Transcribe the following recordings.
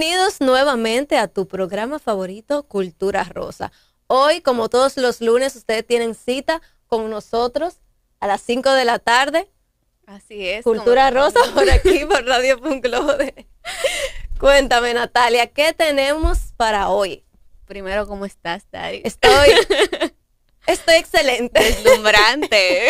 Bienvenidos nuevamente a tu programa favorito, Cultura Rosa. Hoy, como todos los lunes, ustedes tienen cita con nosotros a las 5 de la tarde. Así es. Cultura Rosa por aquí, por Radio Punclode. Cuéntame, Natalia, ¿qué tenemos para hoy? Primero, ¿cómo estás, Tari? Estoy, estoy excelente. Deslumbrante.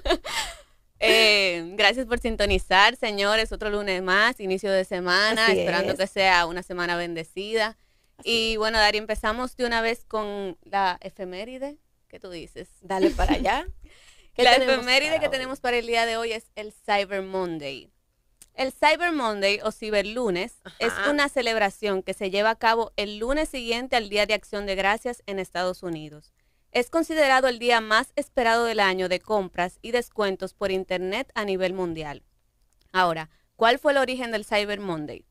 Eh, gracias por sintonizar, señores. Otro lunes más, inicio de semana, esperando que sea una semana bendecida. Y bueno, Dari, empezamos de una vez con la efeméride. ¿Qué tú dices? Dale para allá. la efeméride que tenemos para el día de hoy es el Cyber Monday. El Cyber Monday o Ciberlunes Lunes es una celebración que se lleva a cabo el lunes siguiente al Día de Acción de Gracias en Estados Unidos. Es considerado el día más esperado del año de compras y descuentos por Internet a nivel mundial. Ahora, ¿cuál fue el origen del Cyber Monday?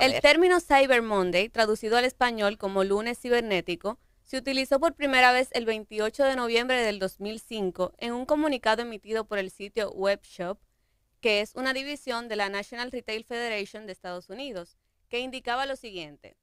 El término Cyber Monday, traducido al español como lunes cibernético, se utilizó por primera vez el 28 de noviembre del 2005 en un comunicado emitido por el sitio Webshop, que es una división de la National Retail Federation de Estados Unidos, que indicaba lo siguiente.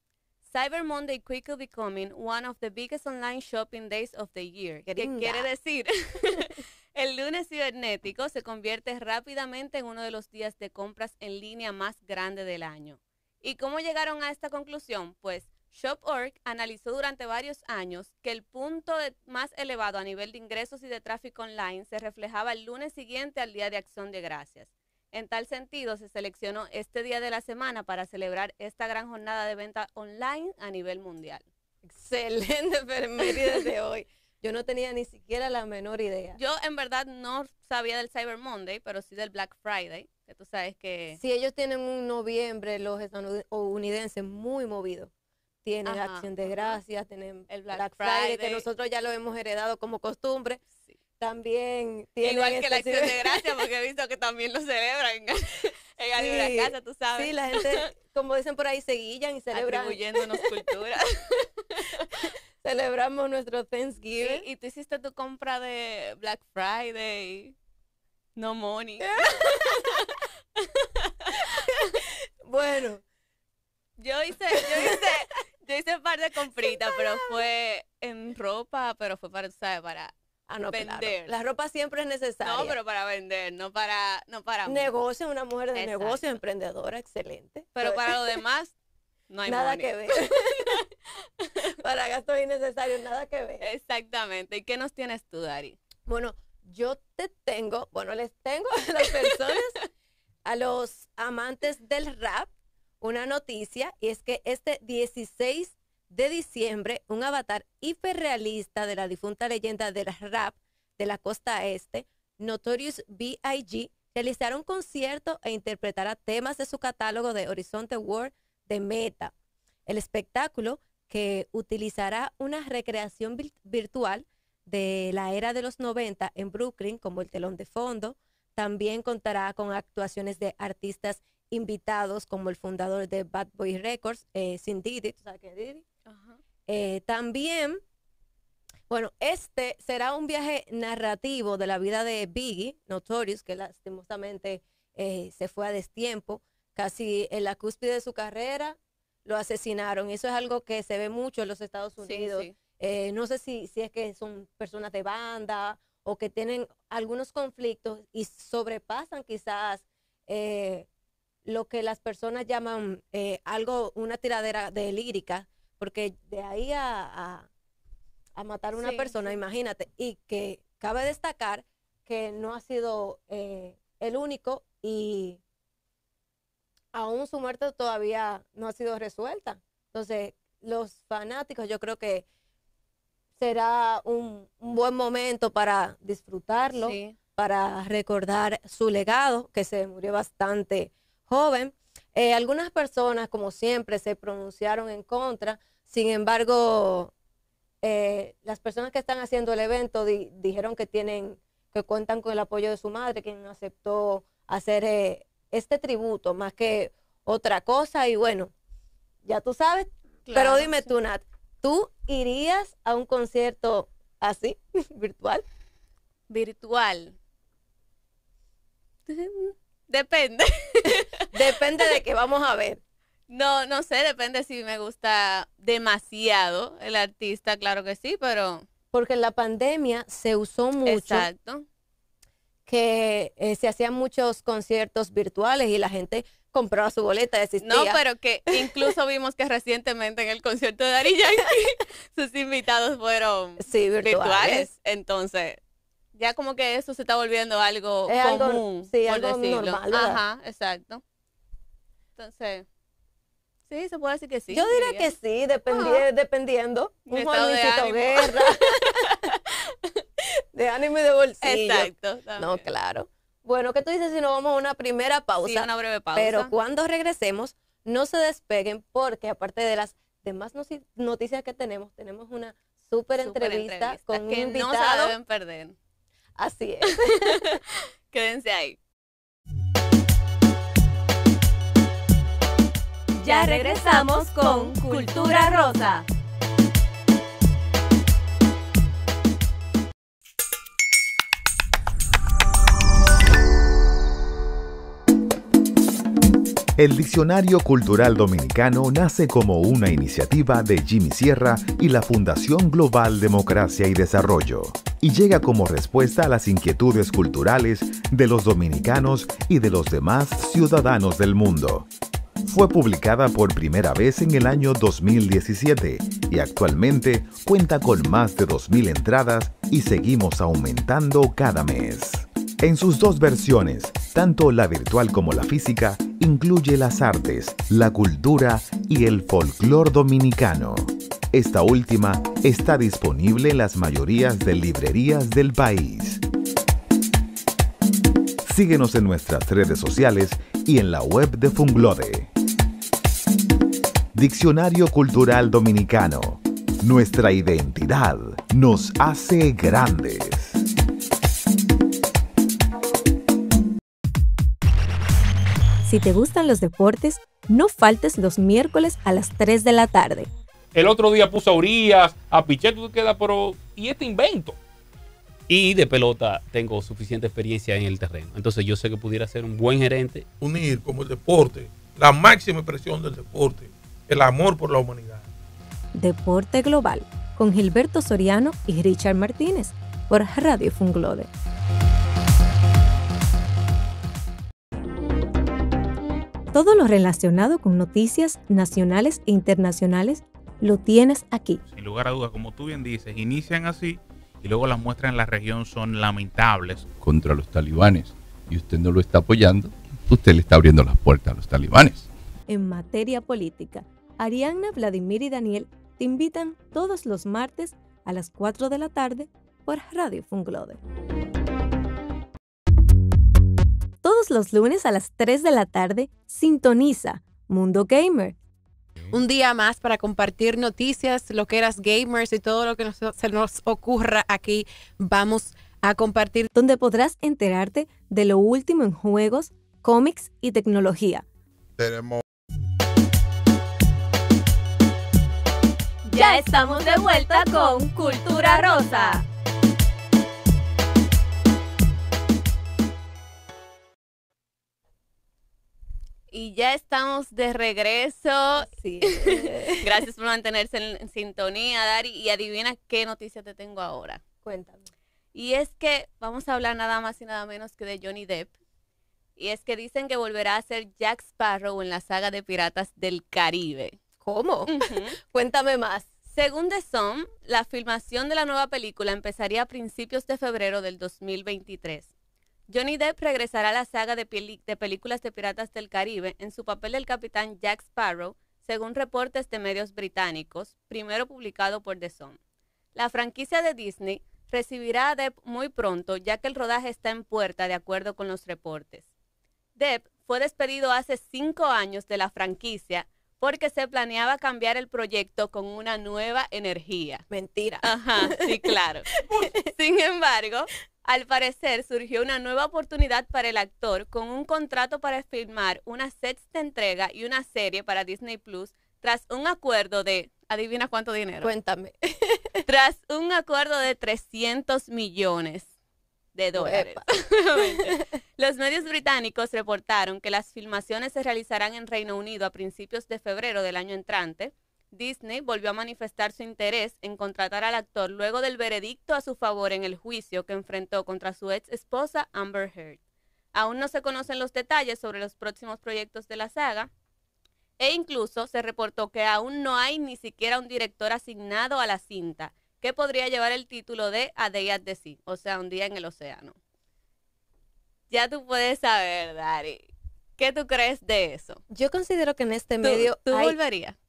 Cyber Monday quickly becoming one of the biggest online shopping days of the year. ¿Qué quiere decir? El lunes cibernético se convierte rápidamente en uno de los días de compras en línea más grande del año. ¿Y cómo llegaron a esta conclusión? Pues Shop.org analizó durante varios años que el punto más elevado a nivel de ingresos y de tráfico online se reflejaba el lunes siguiente al Día de Acción de Gracias. En tal sentido, se seleccionó este día de la semana para celebrar esta gran jornada de venta online a nivel mundial. Excelente efeméride desde hoy. Yo no tenía ni siquiera la menor idea. Yo en verdad no sabía del Cyber Monday, pero sí del Black Friday, que tú sabes que... Si ellos tienen un noviembre, los estadounidenses, muy movido. Tienen Acción de Gracias, tienen el Black, Friday, que nosotros ya lo hemos heredado como costumbre, también e tienen Igual que la este acción de gracia, porque he visto que también lo celebran en, la casa, tú sabes. Sí, la gente, como dicen por ahí, se guillan y celebran. Atribuyéndonos cultura. Celebramos nuestro Thanksgiving. y tú hiciste tu compra de Black Friday. No money. bueno. Yo hice, yo hice, yo hice un par de compritas, pero fue en ropa, pero fue para, tú sabes, para Ah, no, vender. La ropa siempre es necesaria. No, pero para vender, no para... No para negocio, una mujer de negocio, emprendedora, excelente. Pero para lo demás, no hay Nada que ver. para gastos innecesarios, nada que ver. Exactamente. ¿Y qué nos tienes tú, Dari? Bueno, yo te tengo, bueno, les tengo a las personas, a los amantes del rap, una noticia, y es que este 16 de diciembre, un avatar hiperrealista de la difunta leyenda del rap de la costa este, Notorious B.I.G., realizará un concierto e interpretará temas de su catálogo de Horizonte World de Meta. El espectáculo, que utilizará una recreación virtual de la era de los 90 en Brooklyn como el telón de fondo, también contará con actuaciones de artistas invitados como el fundador de Bad Boy Records, eh, Sin eh, también, bueno, este será un viaje narrativo de la vida de Biggie, Notorious, que lastimosamente eh, se fue a destiempo, casi en la cúspide de su carrera, lo asesinaron. Eso es algo que se ve mucho en los Estados Unidos. Eh, no sé si, es que son personas de banda o que tienen algunos conflictos y sobrepasan quizás lo que las personas llaman algo, una tiradera de lírica, porque de ahí a, matar a una persona, imagínate. Y que cabe destacar que no ha sido eh, el único y aún su muerte todavía no ha sido resuelta. Entonces, los fanáticos yo creo que será un, buen momento para disfrutarlo, para recordar su legado, que se murió bastante joven. Eh, algunas personas, como siempre, se pronunciaron en contra sin embargo, eh, las personas que están haciendo el evento dijeron que tienen, que cuentan con el apoyo de su madre, quien aceptó hacer eh, este tributo más que otra cosa. Y bueno, ya tú sabes. pero dime tú, Nat, ¿tú irías a un concierto así, virtual? Virtual. Depende. Depende de qué vamos a ver. No, no sé, depende si me gusta demasiado el artista, claro que sí, pero... Porque la pandemia se usó mucho. Exacto. Que eh, se hacían muchos conciertos virtuales y la gente compraba su boleta, asistía. No, pero que incluso vimos que recientemente en el concierto de arilla sus invitados fueron virtuales. Entonces, ya como que eso se está volviendo algo común, algo, Normal, Ajá, exacto. Entonces... Sí, se puede decir que sí. Yo diría, que sí, dependiendo. Un de Guerra. de ánimo de bolsillo. Exacto. No, claro. Bueno, ¿qué tú dices si no vamos a una primera pausa? una breve pausa. Pero cuando regresemos, no se despeguen porque aparte de las demás noticias que tenemos, tenemos una súper entrevista, con un invitado. no se deben perder. Así es. Quédense ahí. Ya regresamos con Cultura Rosa. El Diccionario Cultural Dominicano nace como una iniciativa de Jimmy Sierra y la Fundación Global Democracia y Desarrollo, y llega como respuesta a las inquietudes culturales de los dominicanos y de los demás ciudadanos del mundo. Fue publicada por primera vez en el año 2017 y actualmente cuenta con más de 2.000 entradas y seguimos aumentando cada mes. En sus dos versiones, tanto la virtual como la física, incluye las artes, la cultura y el folclore dominicano. Esta última está disponible en las mayorías de librerías del país. Síguenos en nuestras redes sociales y en la web de Funglode. Diccionario Cultural Dominicano. Nuestra identidad nos hace grandes. Si te gustan los deportes, no faltes los miércoles a las 3 de la tarde. El otro día puso a Urias, a Pichet, queda pero ¿y este invento? Y de pelota tengo suficiente experiencia en el terreno. Entonces yo sé que pudiera ser un buen gerente. Unir como el deporte, la máxima expresión del deporte, el amor por la humanidad. Deporte Global con Gilberto Soriano y Richard Martínez por Radio Funglode. Todo lo relacionado con noticias nacionales e internacionales lo tienes aquí. Sin lugar a dudas, como tú bien dices, inician así y luego las muestras en la región son lamentables. Contra los talibanes. Y usted no lo está apoyando, usted le está abriendo las puertas a los talibanes. En materia política, Arianna, Vladimir y Daniel te invitan todos los martes a las 4 de la tarde por Radio Funglode. Todos los lunes a las 3 de la tarde sintoniza Mundo Gamer. Un día más para compartir noticias, lo que eras gamers y todo lo que nos, se nos ocurra aquí. Vamos a compartir. Donde podrás enterarte de lo último en juegos, cómics y tecnología. Tenemos Ya estamos de vuelta con Cultura Rosa. Y ya estamos de regreso. Sí. Gracias por mantenerse en, sintonía, Dari. Y adivina qué noticia te tengo ahora. Cuéntame. Y es que vamos a hablar nada más y nada menos que de Johnny Depp. Y es que dicen que volverá a ser Jack Sparrow en la saga de Piratas del Caribe. ¿Cómo? Cuéntame más. Según The Sun, la filmación de la nueva película empezaría a principios de febrero del 2023. Johnny Depp regresará a la saga de, películas de piratas del Caribe en su papel del capitán Jack Sparrow, según reportes de medios británicos, primero publicado por The Sun. La franquicia de Disney recibirá a Depp muy pronto, ya que el rodaje está en puerta, de acuerdo con los reportes. Depp fue despedido hace cinco años de la franquicia porque se planeaba cambiar el proyecto con una nueva energía. Mentira. Ajá, sí, claro. Sin embargo, al parecer surgió una nueva oportunidad para el actor con un contrato para filmar una sexta entrega y una serie para Disney Plus tras un acuerdo de, adivina cuánto dinero. Cuéntame. tras un acuerdo de 300 millones de dólares. Los medios británicos reportaron que las filmaciones se realizarán en Reino Unido a principios de febrero del año entrante. Disney volvió a manifestar su interés en contratar al actor luego del veredicto a su favor en el juicio que enfrentó contra su ex esposa Amber Heard. Aún no se conocen los detalles sobre los próximos proyectos de la saga e incluso se reportó que aún no hay ni siquiera un director asignado a la cinta ¿qué podría llevar el título de A Day at the Sea, o sea, un día en el océano. Ya tú puedes saber, Dari. ¿Qué tú crees de eso? Yo considero que en este medio hay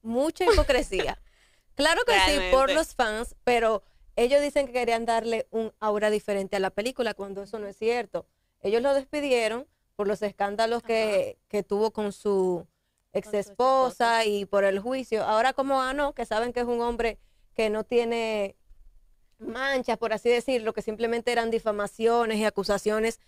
mucha hipocresía. claro que sí, por los fans, pero ellos dicen que querían darle un aura diferente a la película cuando eso no es cierto. Ellos lo despidieron por los escándalos que, que, tuvo con su ex esposa y por el juicio. Ahora como Ano, que saben que es un hombre que no tiene manchas, por así decirlo, que simplemente eran difamaciones y acusaciones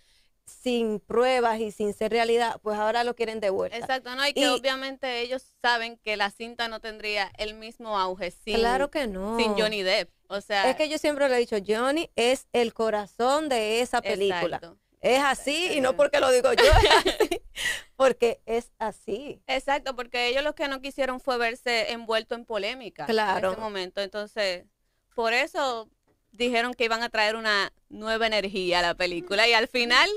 sin pruebas y sin ser realidad, pues ahora lo quieren de vuelta. Exacto, no, y que obviamente ellos saben que la cinta no tendría el mismo auge sin, claro que no. sin Johnny Depp. O sea, es que yo siempre le he dicho, Johnny es el corazón de esa película. Es así y no porque lo digo yo, es porque es así. Exacto, porque ellos lo que no quisieron fue verse envuelto en polémica claro. en ese momento. Entonces, por eso dijeron que iban a traer una nueva energía a la película y al final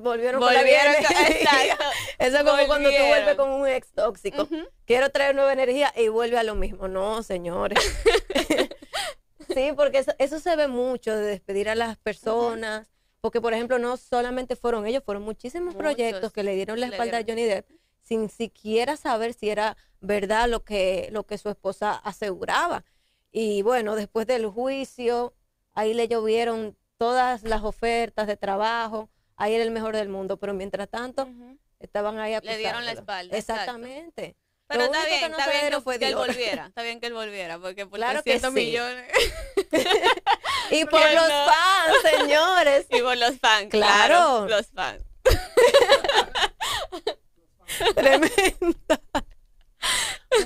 volvieron, volvieron con la Eso es como cuando tú vuelves con un ex tóxico. Quiero traer nueva energía y vuelve a lo mismo. No, señores. sí, porque eso, se ve mucho de despedir a las personas. Porque, por ejemplo, no solamente fueron ellos, fueron muchísimos proyectos que le dieron la espalda a Johnny Depp sin siquiera saber si era verdad lo que, lo que su esposa aseguraba. Y bueno, después del juicio, ahí le llovieron todas las ofertas de trabajo, ahí era el mejor del mundo, pero mientras tanto estaban ahí acusándolo. Le dieron la espalda. Exactamente. Pero está bien, que no está bien que, él volviera, está bien que él volviera, porque por 300 millones. y por los fans, señores. Y por los fans, claro. los fans. Tremenda.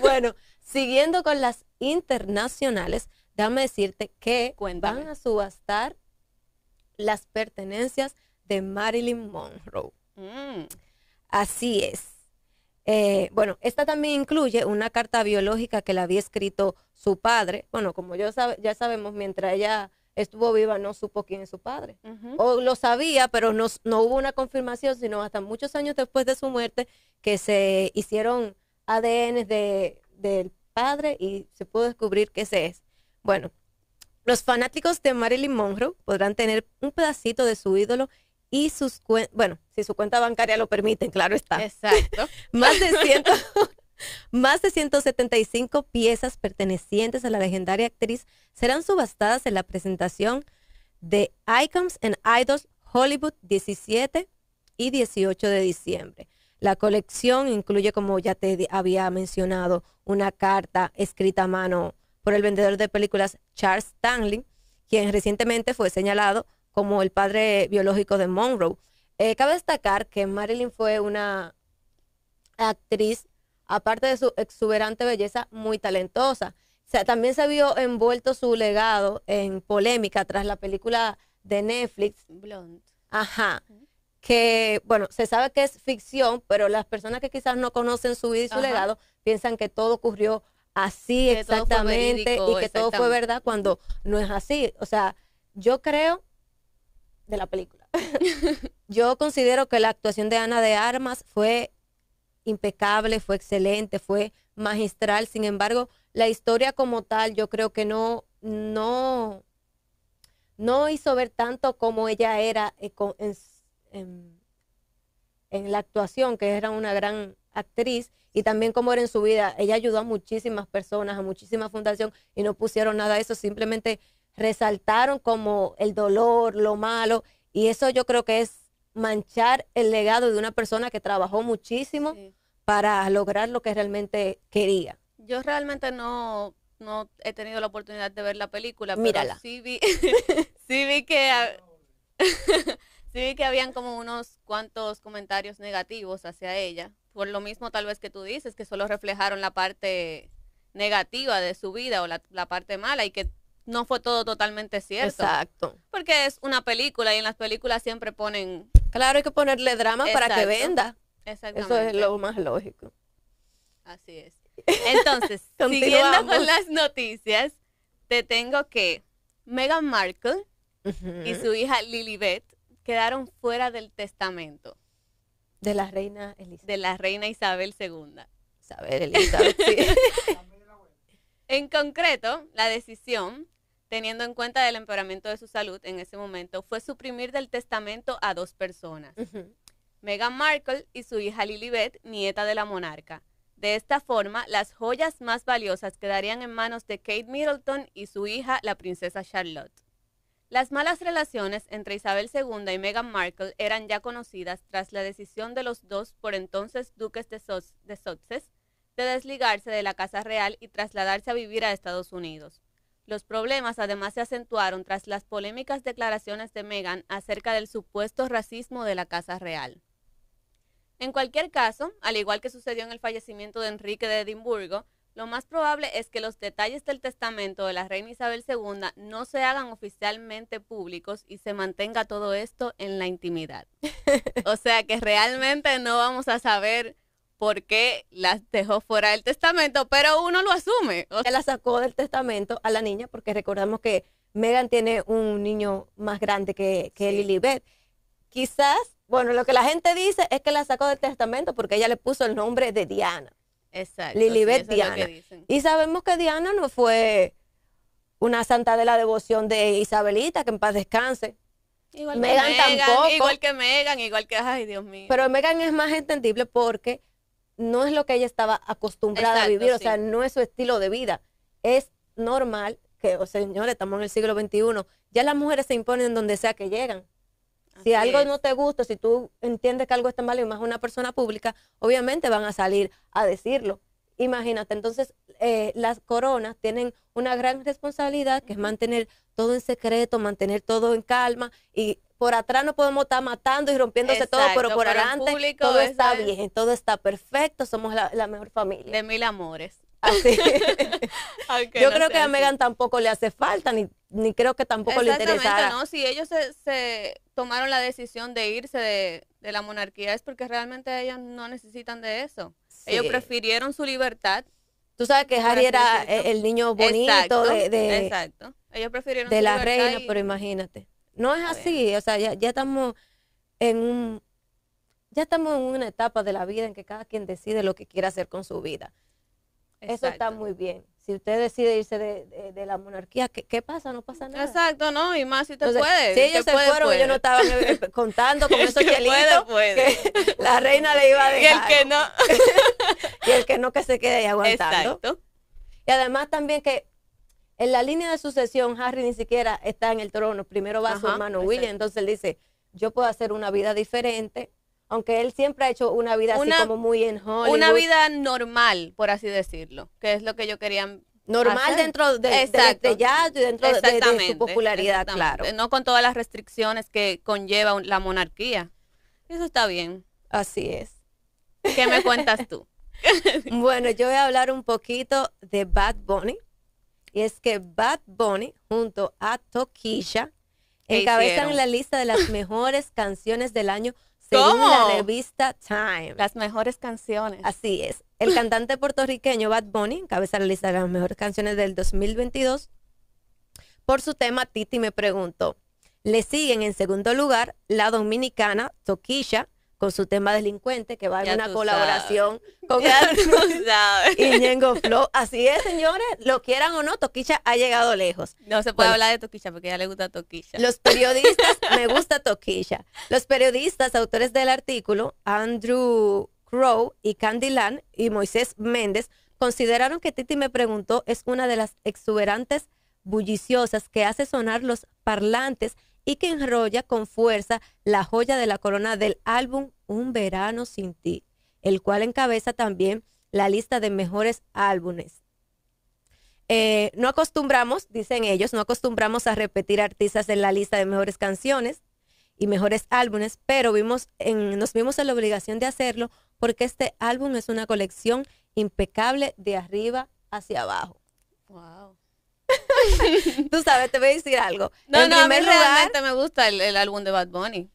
Bueno, siguiendo con las internacionales, Déjame decirte que van a subastar las pertenencias de Marilyn Monroe. Mm. Así es. Eh, bueno, esta también incluye una carta biológica que le había escrito su padre. Bueno, como yo ya sabemos, mientras ella estuvo viva no supo quién es su padre. O lo sabía, pero no, hubo una confirmación, sino hasta muchos años después de su muerte que se hicieron ADN del padre y se pudo descubrir que ese es. Bueno, los fanáticos de Marilyn Monroe podrán tener un pedacito de su ídolo y sus cuentas, bueno, si su cuenta bancaria lo permite, claro está. Exacto. más, de ciento, más de 175 piezas pertenecientes a la legendaria actriz serán subastadas en la presentación de Icons and Idols Hollywood 17 y 18 de diciembre. La colección incluye, como ya te había mencionado, una carta escrita a mano por el vendedor de películas Charles Stanley, quien recientemente fue señalado como el padre biológico de Monroe. Eh, cabe destacar que Marilyn fue una actriz, aparte de su exuberante belleza, muy talentosa. también se vio envuelto su legado en polémica tras la película de Netflix. Blonde. Ajá. Que, bueno, se sabe que es ficción, pero las personas que quizás no conocen su vida y su legado piensan que todo ocurrió así exactamente y que todo fue verdad cuando no es así. O sea, yo creo de la película. yo considero que la actuación de Ana de Armas fue impecable, fue excelente, fue magistral. Sin embargo, la historia como tal yo creo que no no no hizo ver tanto como ella era eh, en la actuación, que era una gran actriz y también como era en su vida. Ella ayudó a muchísimas personas, a muchísima fundación y no pusieron nada de eso, simplemente resaltaron como el dolor, lo malo y eso yo creo que es manchar el legado de una persona que trabajó muchísimo para lograr lo que realmente quería. Yo realmente no, no he tenido la oportunidad de ver la película, Mírala. sí vi, que... sí vi que habían como unos cuantos comentarios negativos hacia ella, por lo mismo tal vez que tú dices, que solo reflejaron la parte negativa de su vida o la, parte mala y que no fue todo totalmente cierto. Exacto. Porque es una película y en las películas siempre ponen... Claro, hay que ponerle drama para que venda. Eso es lo más lógico. Así es. Entonces, siguiendo con las noticias, te tengo que Meghan Markle y su hija Lilibet quedaron fuera del testamento. De la reina De la reina Isabel II. Isabel Elizabeth, en concreto, la decisión, teniendo en cuenta el empeoramiento de su salud en ese momento, fue suprimir del testamento a dos personas. Meghan Markle y su hija Lilibet, nieta de la monarca. De esta forma, las joyas más valiosas quedarían en manos de Kate Middleton y su hija, la princesa Charlotte. Las malas relaciones entre Isabel II y Meghan Markle eran ya conocidas tras la decisión de los dos por entonces duques de, Sotzes de desligarse de la Casa Real y trasladarse a vivir a Estados Unidos. Los problemas además se acentuaron tras las polémicas declaraciones de Meghan acerca del supuesto racismo de la Casa Real. En cualquier caso, al igual que sucedió en el fallecimiento de Enrique de Edimburgo, lo más probable es que los detalles del testamento de la reina Isabel II no se hagan oficialmente públicos y se mantenga todo esto en la intimidad. o sea que realmente no vamos a saber por qué las dejó fuera del testamento, pero uno lo asume. O sea, la sacó del testamento a la niña porque recordamos que Megan tiene un niño más grande que, que Beth. Quizás, bueno, lo que la gente dice es que la sacó del testamento porque ella le puso el nombre de Diana. Exacto. Lilibet Diana. y sabemos que Diana no fue una santa de la devoción de Isabelita, que en paz descanse. Igual Megan, que Megan Igual que Megan, igual que, ay, Dios mío. Pero Megan es más entendible porque no es lo que ella estaba acostumbrada a vivir, o sea, no es su estilo de vida. Es normal que, oh, señores, estamos en el siglo XXI, ya las mujeres se imponen donde sea que llegan si algo no te gusta, si tú entiendes que algo está mal y más una persona pública, obviamente van a salir a decirlo. Imagínate, entonces eh, las coronas tienen una gran responsabilidad que es mantener todo en secreto, mantener todo en calma y por atrás no podemos estar matando y rompiéndose todo, pero por adelante todo está bien, todo está perfecto, somos la, mejor familia. De mil amores. Yo creo que a Megan tampoco le hace falta, ni, creo que tampoco le interesa. Si ellos se, tomaron la decisión de irse de, la monarquía es porque realmente ellos no necesitan de eso. Ellos prefirieron su libertad. Tú sabes que Harry era eh, el niño bonito de, de, Ellos la reina, pero imagínate. No es así, o sea, ya, ya estamos en un, ya estamos en una etapa de la vida en que cada quien decide lo que quiere hacer con su vida. Eso está muy bien. Si usted decide irse de, de, la monarquía, ¿qué, pasa? No pasa nada. Exacto, no, y más si te puede. Si ellos se fueron, yo ellos no estaban eh, eh, contando con esos chelitos que la reina le iba a dejar. Y el que no. y el que no que se quede ahí aguantando. Exacto. Y además también que en la línea de sucesión Harry ni siquiera está en el trono, primero va su hermano William, entonces él dice, yo puedo hacer una vida diferente, aunque él siempre ha hecho una vida así como muy en Hollywood. Una vida normal, por así decirlo, que es lo que yo quería Normal dentro de, de, dentro de, su popularidad, claro. No con todas las restricciones que conlleva la monarquía. Eso está bien. Así es. ¿Qué me cuentas tú? bueno, yo voy a hablar un poquito de Bad Bunny. Y es que Bad Bunny, junto a Tokisha, encabezan la lista de las mejores canciones del año la revista Time. Las mejores canciones. Así es. El cantante puertorriqueño Bad Bunny encabeza la lista de las mejores canciones del 2022 por su tema Titi me preguntó. Le siguen en segundo lugar la dominicana Toquilla con su tema delincuente, que va a haber una colaboración con y Flow. Así es, señores, lo quieran o no, Toquicha ha llegado lejos. No se puede hablar de Toquicha porque ya le gusta Toquicha. Los periodistas, me gusta Toquicha. Los periodistas, autores del artículo, Andrew Crow y Candy y Moisés Méndez, consideraron que Titi me preguntó es una de las exuberantes bulliciosas que hace sonar los parlantes y que enrolla con fuerza la joya de la corona del álbum Un verano sin ti, el cual encabeza también la lista de mejores álbumes. Eh, no acostumbramos, dicen ellos, no acostumbramos a repetir artistas en la lista de mejores canciones y mejores álbumes, pero vimos en, nos vimos en la obligación de hacerlo porque este álbum es una colección impecable de arriba hacia abajo. Wow. Tú sabes, te voy a decir algo. No, no, a mí realmente me gusta el, álbum de Bad Bunny.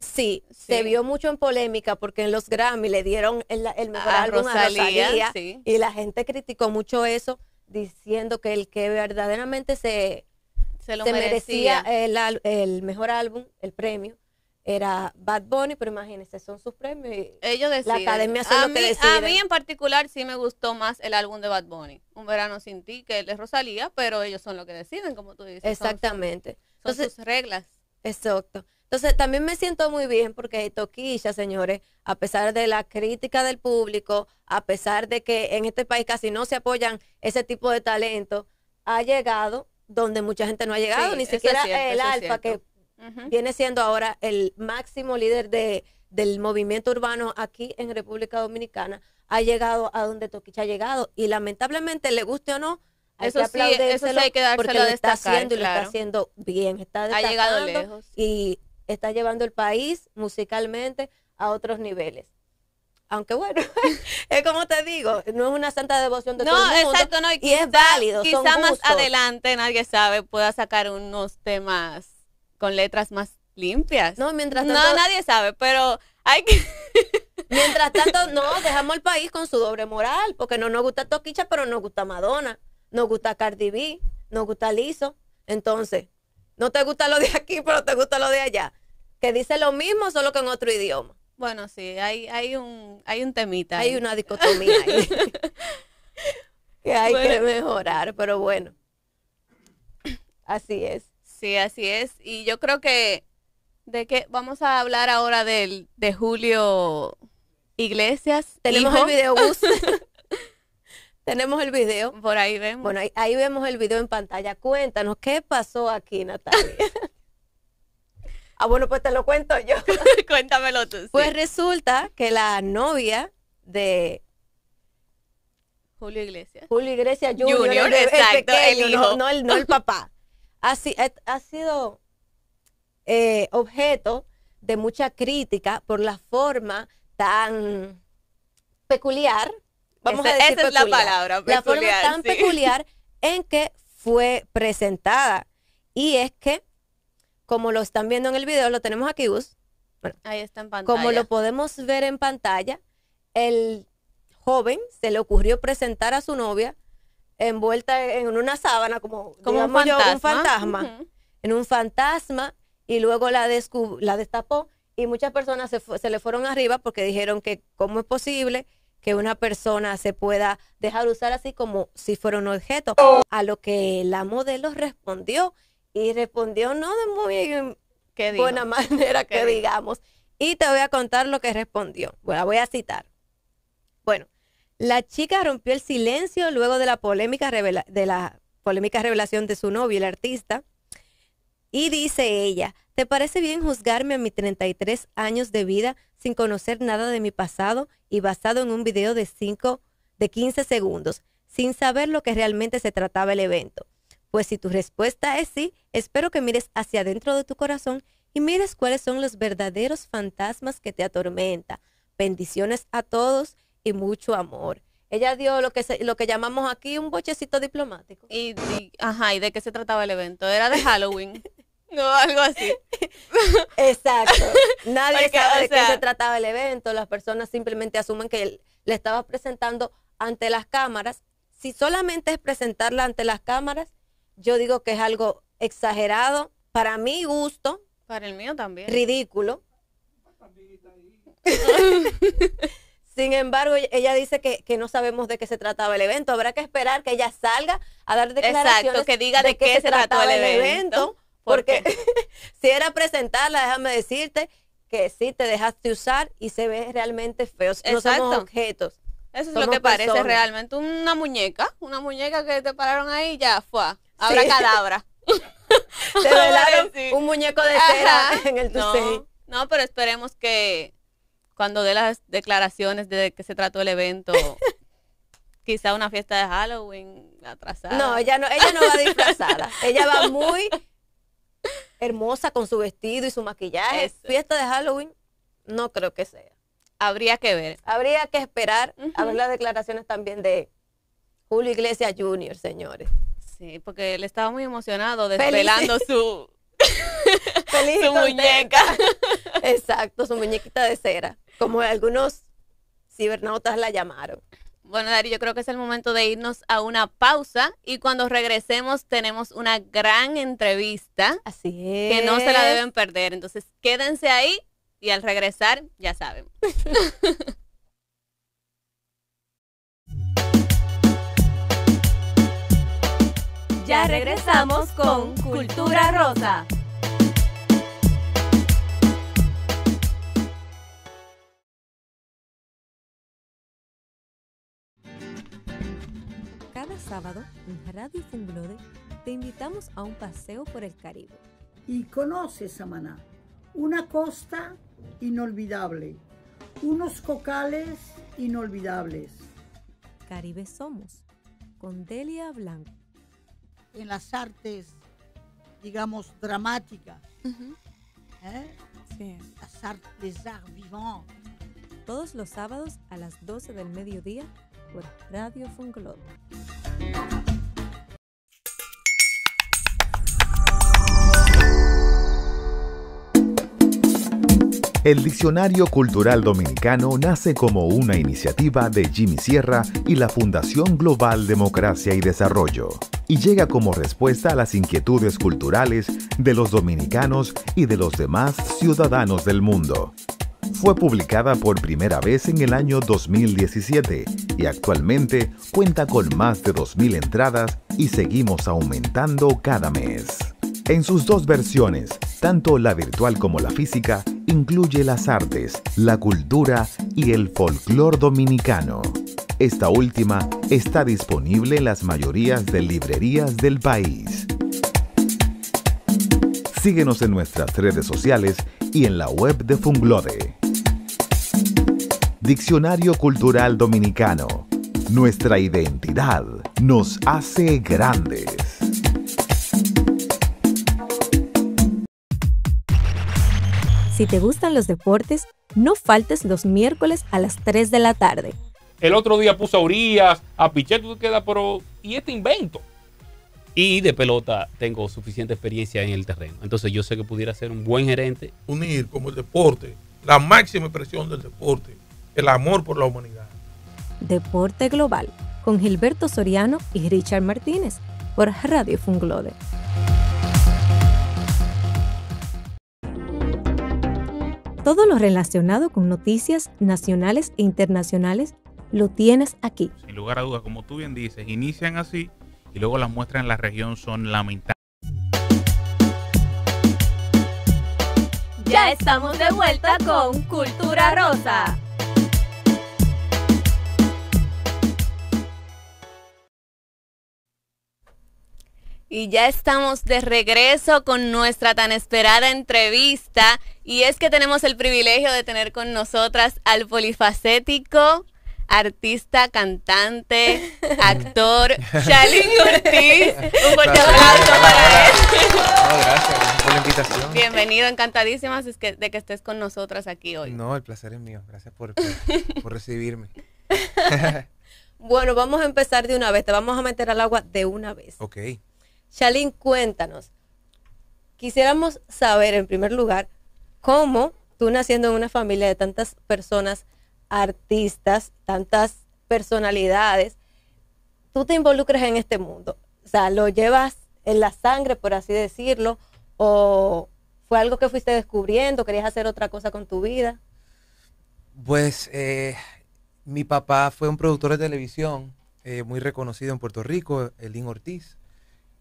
Sí, se vio mucho en polémica porque en los Grammy le dieron el, mejor ah, álbum a Rosalía y la gente criticó mucho eso diciendo que el que verdaderamente se, merecía, el mejor álbum, el premio, era Bad Bunny, pero imagínense, son sus premios. Ellos deciden. La academia a mí, que A mí en particular sí me gustó más el álbum de Bad Bunny, Un Verano Sin Ti, que el de Rosalía, pero ellos son los que deciden, como tú dices. Exactamente. Son, sus reglas. Exacto. Entonces, también me siento muy bien porque Toquilla, señores, a pesar de la crítica del público, a pesar de que en este país casi no se apoyan ese tipo de talento, ha llegado donde mucha gente no ha llegado, ni siquiera el alfa, que viene siendo ahora el máximo líder de, del movimiento urbano aquí en República Dominicana, ha llegado a donde Toquicha ha llegado. Y lamentablemente, le guste o no, hay eso que sí, eso que porque lo está haciendo y lo está haciendo bien. Está ha llegado lejos. Y está llevando el país musicalmente a otros niveles aunque bueno, es como te digo, no es una santa devoción de no, todo el mundo. Exacto, no, y, es válido. Quizá más adelante, nadie sabe, pueda sacar unos temas con letras más limpias. No, mientras tanto. No, nadie sabe, pero hay que. mientras tanto, no, dejamos el país con su doble moral, porque no nos gusta Toquicha, pero nos gusta Madonna, nos gusta Cardi B, nos gusta Liso. Entonces, no te gusta lo de aquí, pero te gusta lo de allá. Que dice lo mismo, solo que en otro idioma. Bueno, sí, hay, hay, un, hay un temita. Hay una dicotomía ahí. que hay que mejorar, pero bueno. Así es. Sí, así es. Y yo creo que de que vamos a hablar ahora del de Julio Iglesias. Tenemos el el Gus. Tenemos el video. Por ahí vemos. Bueno, ahí, vemos el video en pantalla. Cuéntanos, ¿qué pasó aquí, Natalia? ah, bueno, pues te lo cuento yo. Cuéntamelo tú. Pues resulta que la novia de Julio Iglesias. Julio Iglesias Junior, exacto, el, hijo. no el papá. Eh, ha, sido eh, objeto de mucha crítica por la forma tan peculiar. Vamos a decir esa la palabra. la forma tan peculiar en que fue presentada. Y es que, como lo están viendo en el video, lo tenemos aquí, Gus. Ahí está en pantalla. Como lo podemos ver en pantalla, el joven se le ocurrió presentar a su novia envuelta en una sábana, como, como un fantasma, en un fantasma, y luego la, la destapó y muchas personas se, le fueron arriba porque dijeron que cómo es posible que una persona se pueda dejar usar así como si fuera un objeto. A lo que la modelo respondió y respondió no de muy buena manera que digamos. Y te voy a contar lo que respondió. Bueno, la voy a citar. Bueno, la chica rompió el silencio luego de la polémica, de la polémica revelación de su novio, el artista. Y dice ella, ¿te parece bien juzgarme a mis 33 años de vida sin conocer nada de mi pasado y basado en un video de, 5, de 15 segundos, sin saber lo que realmente se trataba el evento? Pues si tu respuesta es sí, espero que mires hacia adentro de tu corazón y mires cuáles son los verdaderos fantasmas que te atormenta. Bendiciones a todos y mucho amor. Ella dio lo que se, lo que llamamos aquí un bochecito diplomático. Y, ajá, ¿y de qué se trataba el evento? Era de Halloween. no, algo así. Exacto. Nadie sabe de qué se trataba el evento. Las personas simplemente asumen que le estaba presentando ante las cámaras. Si solamente es presentarla ante las cámaras, yo digo que es algo exagerado para mi gusto. Para el mío también. Ridículo. Sin embargo, e-, ella dice que, no sabemos de qué se trataba el evento. Habrá que esperar que ella salga a dar declaraciones. Exacto, que diga de, qué, se, trataba, el evento. porque, si era presentarla, déjame decirte que sí te dejaste usar y se ve realmente feo. Exacto. somos objetos. Eso es lo que parece realmente una muñeca, una muñeca que te pararon ahí y ya fue. Habrá cadabra. un muñeco de cera en el no, pero esperemos que cuando dé las declaraciones de que se trató el evento. Quizá una fiesta de Halloween atrasada. No, ella no, ella no va disfrazada. ella va muy hermosa con su vestido y su maquillaje. Fiesta de Halloween, no creo que sea. Habría que ver. Habría que esperar a ver las declaraciones también de Julio Iglesias Jr., señores. Sí, porque él estaba muy emocionado desvelando su, su muñeca. Exacto, su muñequita de cera, como algunos cibernautas la llamaron. Bueno, Dari, yo creo que es el momento de irnos a una pausa y cuando regresemos tenemos una gran entrevista. Así es. Que no se la deben perder. Entonces, quédense ahí y al regresar, ya saben. ya regresamos con Cultura Rosa. Cada sábado en Radio Funglode te invitamos a un paseo por el Caribe. Y conoce Samaná, una costa inolvidable, unos cocales inolvidables. Caribe Somos, con Delia Blanco. En las artes, digamos, dramáticas. ¿Eh? sí. Las artes, Todos los sábados a las 12 del mediodía por Radio Funglode. El Diccionario Cultural Dominicano nace como una iniciativa de Jimmy Sierra y la Fundación Global Democracia y Desarrollo, y llega como respuesta a las inquietudes culturales de los dominicanos y de los demás ciudadanos del mundo. Fue publicada por primera vez en el año 2017 y actualmente cuenta con más de 2.000 entradas y seguimos aumentando cada mes. En sus dos versiones, tanto la virtual como la física, incluye las artes, la cultura y el folclor dominicano. Esta última está disponible en las mayorías de librerías del país. Síguenos en nuestras redes sociales y en la web de Funglode. Diccionario Cultural Dominicano. Nuestra identidad nos hace grandes. Si te gustan los deportes, no faltes los miércoles a las 3 de la tarde. El otro día puso a a Pichet, tu queda pero ¿y este invento? Y de pelota tengo suficiente experiencia en el terreno. Entonces yo sé que pudiera ser un buen gerente. Unir como el deporte, la máxima expresión del deporte el amor por la humanidad. Deporte Global con Gilberto Soriano y Richard Martínez por Radio Funglode. Todo lo relacionado con noticias nacionales e internacionales lo tienes aquí. Sin lugar a dudas, como tú bien dices, inician así y luego las muestras en la región son lamentables. Ya estamos de vuelta con Cultura Rosa. Y ya estamos de regreso con nuestra tan esperada entrevista. Y es que tenemos el privilegio de tener con nosotras al polifacético, artista, cantante, actor, Shalin Ortiz. Un fuerte aplauso para él. gracias por la invitación. Bienvenido, encantadísimas de que estés con nosotras aquí hoy. No, el placer es mío. Gracias por recibirme. bueno, vamos a empezar de una vez. Te vamos a meter al agua de una vez. Ok. Shalin, cuéntanos. Quisiéramos saber, en primer lugar, cómo tú naciendo en una familia de tantas personas, artistas, tantas personalidades, tú te involucras en este mundo. O sea, lo llevas en la sangre, por así decirlo, o fue algo que fuiste descubriendo, querías hacer otra cosa con tu vida. Pues eh, mi papá fue un productor de televisión eh, muy reconocido en Puerto Rico, Elín Ortiz.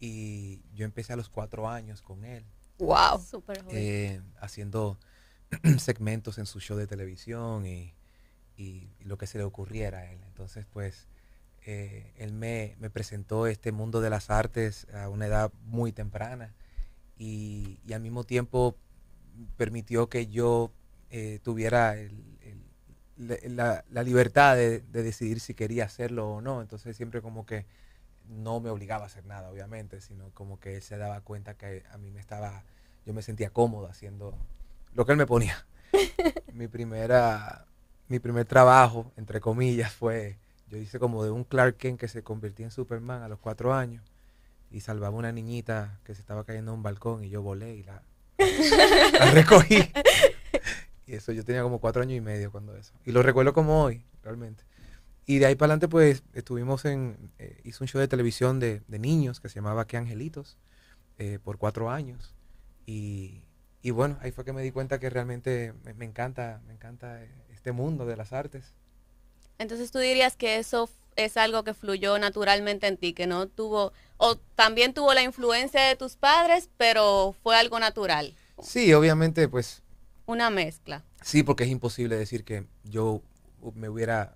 Y yo empecé a los cuatro años con él. ¡Wow! Eh, haciendo segmentos en su show de televisión y, lo que se le ocurriera a él. Entonces, pues, eh, él me, presentó este mundo de las artes a una edad muy temprana y, y al mismo tiempo permitió que yo eh, tuviera el, la, libertad de, decidir si quería hacerlo o no. Entonces, siempre como que no me obligaba a hacer nada, obviamente, sino como que él se daba cuenta que a mí me estaba, yo me sentía cómodo haciendo lo que él me ponía. mi primera, mi primer trabajo, entre comillas, fue, yo hice como de un Clark Kent que se convirtió en Superman a los cuatro años y salvaba una niñita que se estaba cayendo en un balcón y yo volé y la, la recogí. y eso yo tenía como cuatro años y medio cuando eso. Y lo recuerdo como hoy, realmente. Y de ahí para adelante, pues estuvimos en. Eh, hizo un show de televisión de, niños que se llamaba Que Angelitos eh, por cuatro años. Y, bueno, ahí fue que me di cuenta que realmente me, me, encanta, me encanta este mundo de las artes. Entonces tú dirías que eso es algo que fluyó naturalmente en ti, que no tuvo. O también tuvo la influencia de tus padres, pero fue algo natural. Sí, obviamente, pues. Una mezcla. Sí, porque es imposible decir que yo me hubiera